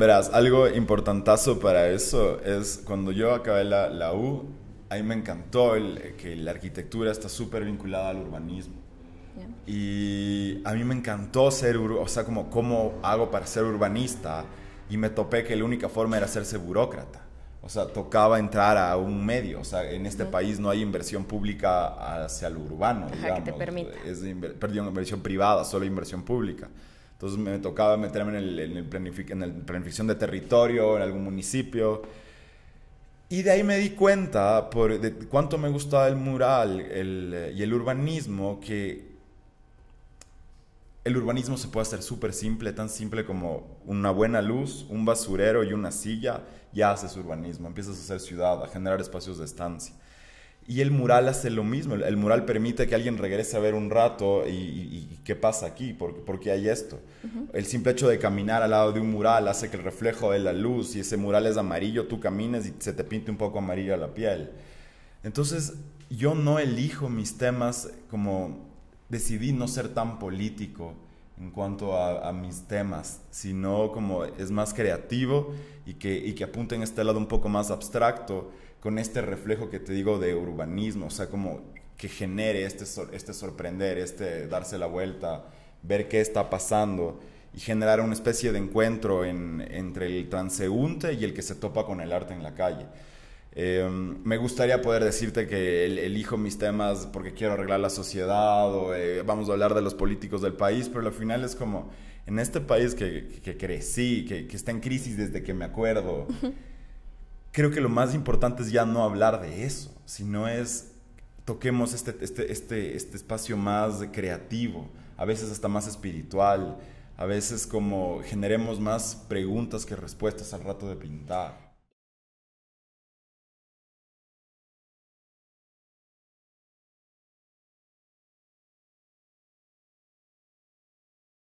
Verás, algo importantazo para eso es cuando yo acabé la, la U, a mí me encantó el, que la arquitectura está súper vinculada al urbanismo. Y a mí me encantó ser, o sea, como cómo hago para ser urbanista y me topé que la única forma era hacerse burócrata. O sea, tocaba entrar a un medio. O sea, en este país no hay inversión pública hacia lo urbano. Ajá, digamos. que te permita. Es perdón, inversión privada, solo inversión pública. Entonces me tocaba meterme en, el, en la planificación de territorio, en algún municipio. Y de ahí me di cuenta por, de cuánto me gustaba el mural el, eh, y el urbanismo, que el urbanismo se puede hacer súper simple, tan simple como una buena luz, un basurero y una silla, ya haces urbanismo, empiezas a hacer ciudad, a generar espacios de estancia. Y el mural hace lo mismo, el mural permite que alguien regrese a ver un rato y, ¿qué pasa aquí? porque hay esto? El simple hecho de caminar al lado de un mural hace que el reflejo de la luz, y ese mural es amarillo, tú camines y se te pinte un poco amarillo la piel. Entonces, yo no elijo mis temas como decidí no ser tan político en cuanto a, mis temas, sino como es más creativo y que, y que en este lado un poco más abstracto, con este reflejo que te digo de urbanismo, o sea, como que genere este, este sorprender, este darse la vuelta, ver qué está pasando y generar una especie de encuentro entre el transeúnte y el que se topa con el arte en la calle. Em, me gustaría poder decirte que elijo mis temas porque quiero arreglar la sociedad o eh, vamos a hablar de los políticos del país, pero al final es como, en este país que, que, crecí, que, que, está en crisis desde que me acuerdo, creo que lo más importante es ya no hablar de eso, sino es toquemos este, este, este, este espacio más creativo, a veces hasta más espiritual, a veces como generemos más preguntas que respuestas al rato de pintar.